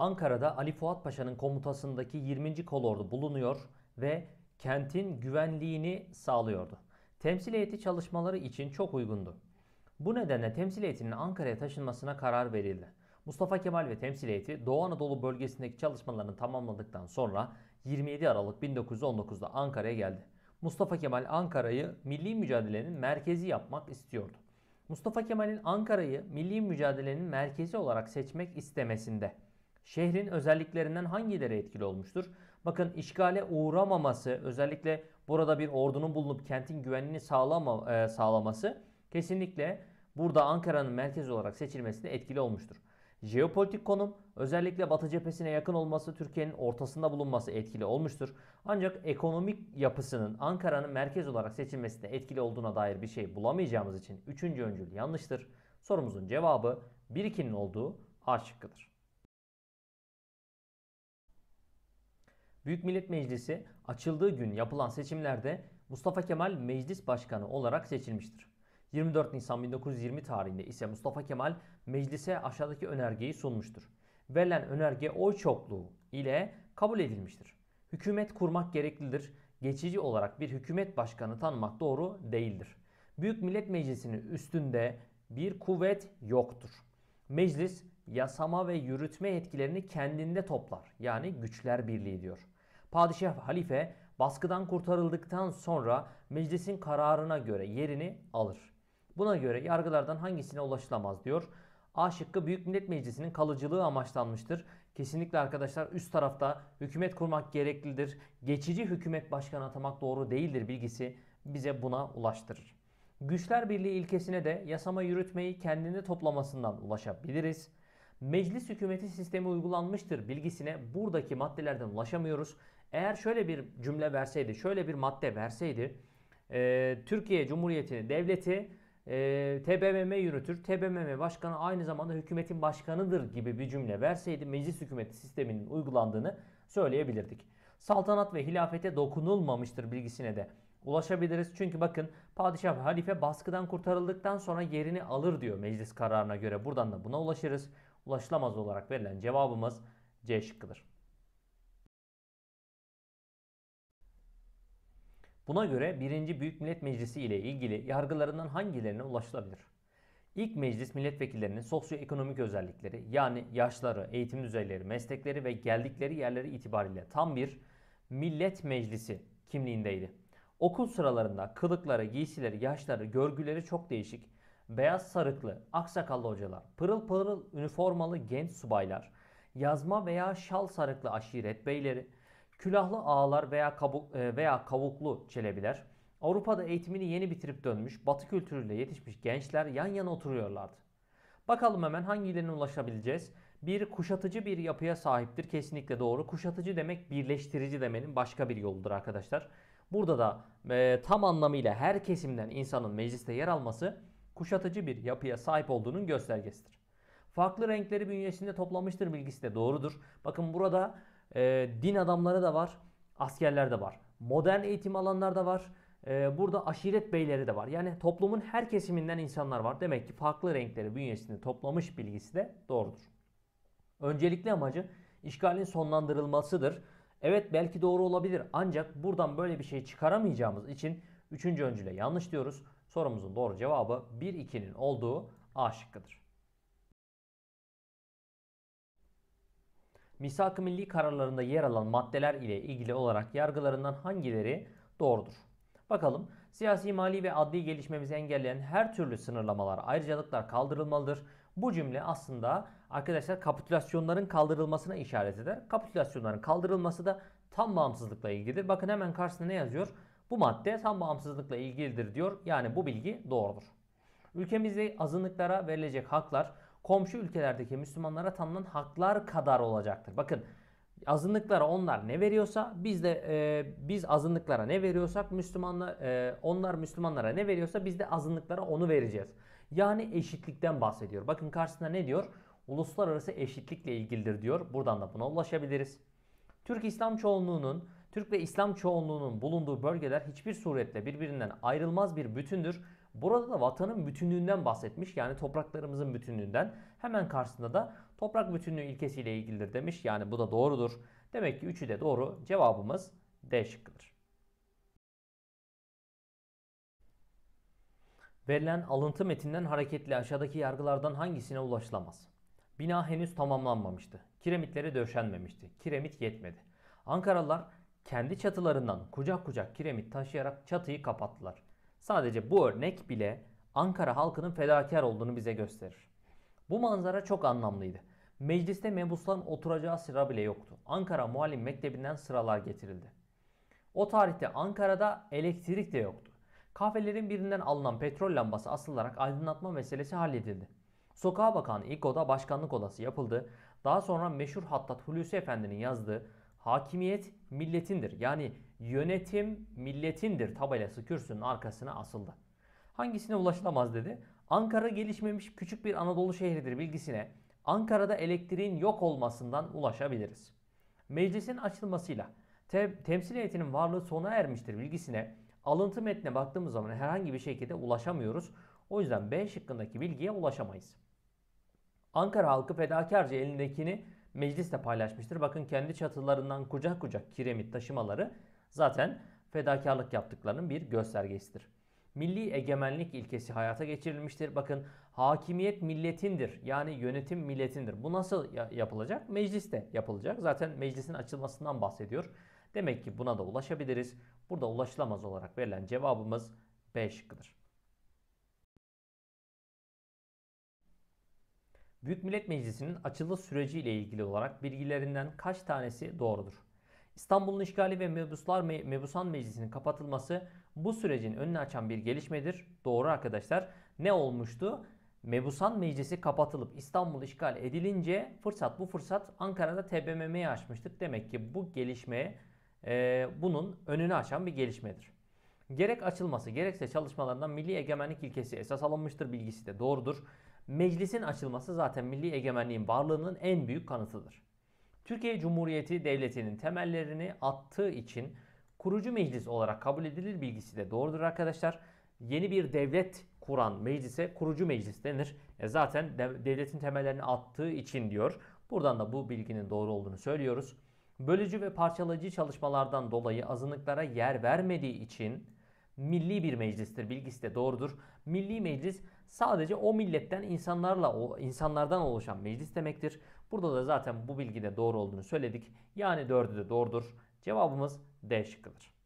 Ankara'da Ali Fuat Paşa'nın komutasındaki 20. kolordu bulunuyor ve kentin güvenliğini sağlıyordu. Temsil heyeti çalışmaları için çok uygundu. Bu nedenle temsil heyetinin Ankara'ya taşınmasına karar verildi. Mustafa Kemal ve temsil heyeti Doğu Anadolu bölgesindeki çalışmalarını tamamladıktan sonra 27 Aralık 1919'da Ankara'ya geldi. Mustafa Kemal Ankara'yı milli mücadelenin merkezi yapmak istiyordu. Mustafa Kemal'in Ankara'yı milli mücadelenin merkezi olarak seçmek istemesinde Şehrin özelliklerinden hangileri etkili olmuştur? Bakın işgale uğramaması, özellikle burada bir ordunun bulunup kentin güvenliğini sağlama, e, sağlaması kesinlikle burada Ankara'nın merkez olarak seçilmesine etkili olmuştur. Jeopolitik konum özellikle Batı cephesine yakın olması Türkiye'nin ortasında bulunması etkili olmuştur. Ancak ekonomik yapısının Ankara'nın merkez olarak seçilmesine etkili olduğuna dair bir şey bulamayacağımız için 3. öncül yanlıştır. Sorumuzun cevabı 1-2'nin olduğu A şıkkıdır. Büyük Millet Meclisi açıldığı gün yapılan seçimlerde Mustafa Kemal meclis başkanı olarak seçilmiştir. 24 Nisan 1920 tarihinde ise Mustafa Kemal meclise aşağıdaki önergeyi sunmuştur. Verilen önerge oy çokluğu ile kabul edilmiştir. Hükümet kurmak gereklidir. Geçici olarak bir hükümet başkanı tanımak doğru değildir. Büyük Millet Meclisi'nin üstünde bir kuvvet yoktur. Meclis yasama ve yürütme yetkilerini kendinde toplar. Yani güçler birliği diyor. Padişah halife baskıdan kurtarıldıktan sonra meclisin kararına göre yerini alır. Buna göre yargılardan hangisine ulaşılamaz diyor. A şıkkı Büyük Millet Meclisi'nin kalıcılığı amaçlanmıştır. Kesinlikle arkadaşlar üst tarafta hükümet kurmak gereklidir. Geçici hükümet başkanı atamak doğru değildir bilgisi bize buna ulaştırır. Güçler birliği ilkesine de yasama yürütmeyi kendinde toplamasından ulaşabiliriz. Meclis hükümeti sistemi uygulanmıştır bilgisine buradaki maddelerden ulaşamıyoruz. Eğer şöyle bir cümle verseydi, şöyle bir madde verseydi, e, Türkiye Cumhuriyeti'nin devleti e, TBMM yürütür. TBMM başkanı aynı zamanda hükümetin başkanıdır gibi bir cümle verseydi meclis hükümeti sisteminin uygulandığını söyleyebilirdik. Saltanat ve hilafete dokunulmamıştır bilgisine de ulaşabiliriz. Çünkü bakın padişah halife baskıdan kurtarıldıktan sonra yerini alır diyor meclis kararına göre. Buradan da buna ulaşırız. Ulaşılamaz olarak verilen cevabımız C şıkkıdır. Buna göre 1. Büyük Millet Meclisi ile ilgili yargılarından hangilerine ulaşılabilir? İlk meclis milletvekillerinin sosyoekonomik özellikleri yani yaşları, eğitim düzeyleri, meslekleri ve geldikleri yerleri itibariyle tam bir millet meclisi kimliğindeydi. Okul sıralarında kılıkları, giysileri, yaşları, görgüleri çok değişik. Beyaz sarıklı, aksakallı hocalar, pırıl pırıl üniformalı genç subaylar, yazma veya şal sarıklı aşiret beyleri, külahlı ağalar veya, kabuk, e, veya kavuklu çelebiler, Avrupa'da eğitimini yeni bitirip dönmüş, batı kültürüyle yetişmiş gençler yan yana oturuyorlardı. Bakalım hemen hangilerine ulaşabileceğiz. Bir kuşatıcı bir yapıya sahiptir. Kesinlikle doğru. Kuşatıcı demek birleştirici demenin başka bir yoludur arkadaşlar. Burada da e, tam anlamıyla her kesimden insanın mecliste yer alması kuşatıcı bir yapıya sahip olduğunun göstergesidir. Farklı renkleri bünyesinde toplamıştır bilgisi de doğrudur. Bakın burada e, din adamları da var, askerler de var. Modern eğitim alanlar da var. E, burada aşiret beyleri de var. Yani toplumun her kesiminden insanlar var. Demek ki farklı renkleri bünyesinde toplamış bilgisi de doğrudur. Öncelikli amacı işgalin sonlandırılmasıdır. Evet belki doğru olabilir ancak buradan böyle bir şey çıkaramayacağımız için 3. öncüle yanlış diyoruz. Sorumuzun doğru cevabı 1-2'nin olduğu A şıkkıdır. misak Milli kararlarında yer alan maddeler ile ilgili olarak yargılarından hangileri doğrudur? Bakalım Siyasi, mali ve adli gelişmemizi engelleyen her türlü sınırlamalar, ayrıcalıklar kaldırılmalıdır. Bu cümle aslında arkadaşlar kapitülasyonların kaldırılmasına işaret eder. Kapitülasyonların kaldırılması da tam bağımsızlıkla ilgilidir. Bakın hemen karşısında ne yazıyor? Bu madde tam bağımsızlıkla ilgilidir diyor. Yani bu bilgi doğrudur. Ülkemizde azınlıklara verilecek haklar komşu ülkelerdeki Müslümanlara tanınan haklar kadar olacaktır. Bakın azınlıklara onlar ne veriyorsa biz de e, biz azınlıklara ne veriyorsak Müslümanlar e, onlar Müslümanlara ne veriyorsa biz de azınlıklara onu vereceğiz. Yani eşitlikten bahsediyor. Bakın karşısında ne diyor? Uluslararası eşitlikle ilgilidir diyor. Buradan da buna ulaşabiliriz. Türk İslam çoğunluğunun Türk ve İslam çoğunluğunun bulunduğu bölgeler hiçbir suretle birbirinden ayrılmaz bir bütündür. Burada da vatanın bütünlüğünden bahsetmiş. Yani topraklarımızın bütünlüğünden. Hemen karşısında da toprak bütünlüğü ilkesiyle ilgilidir demiş. Yani bu da doğrudur. Demek ki üçü de doğru. Cevabımız D şıkkıdır. Verilen alıntı metinden hareketle aşağıdaki yargılardan hangisine ulaşılamaz? Bina henüz tamamlanmamıştı. Kiremitleri döşenmemişti. Kiremit yetmedi. Ankaralılar kendi çatılarından kucak kucak kiremit taşıyarak çatıyı kapattılar. Sadece bu örnek bile Ankara halkının fedakar olduğunu bize gösterir. Bu manzara çok anlamlıydı. Mecliste mebusların oturacağı sıra bile yoktu. Ankara Muallim Mektebi'nden sıralar getirildi. O tarihte Ankara'da elektrik de yoktu. Kafelerin birinden alınan petrol lambası asılarak aydınlatma meselesi halledildi. Sokağa bakan ilk oda başkanlık odası yapıldı. Daha sonra meşhur Hattat Hulusi Efendi'nin yazdığı Hakimiyet milletindir. Yani yönetim milletindir tabelası kürsünün arkasına asıldı. Hangisine ulaşılamaz dedi. Ankara gelişmemiş küçük bir Anadolu şehridir bilgisine Ankara'da elektriğin yok olmasından ulaşabiliriz. Meclisin açılmasıyla te- temsil heyetinin varlığı sona ermiştir bilgisine alıntı metne baktığımız zaman herhangi bir şekilde ulaşamıyoruz. O yüzden B şıkkındaki bilgiye ulaşamayız. Ankara halkı fedakarca elindekini meclis de paylaşmıştır. Bakın kendi çatılarından kucak kucak kiremit taşımaları zaten fedakarlık yaptıklarının bir göstergesidir. Milli egemenlik ilkesi hayata geçirilmiştir. Bakın hakimiyet milletindir. Yani yönetim milletindir. Bu nasıl yapılacak? Mecliste yapılacak. Zaten meclisin açılmasından bahsediyor. Demek ki buna da ulaşabiliriz. Burada ulaşılamaz olarak verilen cevabımız B şıkkıdır. Büyük Millet Meclisi'nin açılış ile ilgili olarak bilgilerinden kaç tanesi doğrudur? İstanbul'un işgali ve Mebuslar Me Mebusan Meclisi'nin kapatılması bu sürecin önünü açan bir gelişmedir. Doğru arkadaşlar. Ne olmuştu? Mebusan Meclisi kapatılıp İstanbul işgal edilince fırsat bu fırsat Ankara'da TBMM'yi açmıştık. Demek ki bu gelişme e, bunun önünü açan bir gelişmedir. Gerek açılması gerekse çalışmalarından milli egemenlik ilkesi esas alınmıştır bilgisi de doğrudur. Meclisin açılması zaten milli egemenliğin varlığının en büyük kanıtıdır. Türkiye Cumhuriyeti Devleti'nin temellerini attığı için kurucu meclis olarak kabul edilir bilgisi de doğrudur arkadaşlar. Yeni bir devlet kuran meclise kurucu meclis denir. E zaten devletin temellerini attığı için diyor. Buradan da bu bilginin doğru olduğunu söylüyoruz. Bölücü ve parçalayıcı çalışmalardan dolayı azınlıklara yer vermediği için milli bir meclistir bilgisi de doğrudur. Milli meclis sadece o milletten insanlarla o insanlardan oluşan meclis demektir. Burada da zaten bu bilgide doğru olduğunu söyledik. Yani dördü de doğrudur. Cevabımız D şıkkıdır.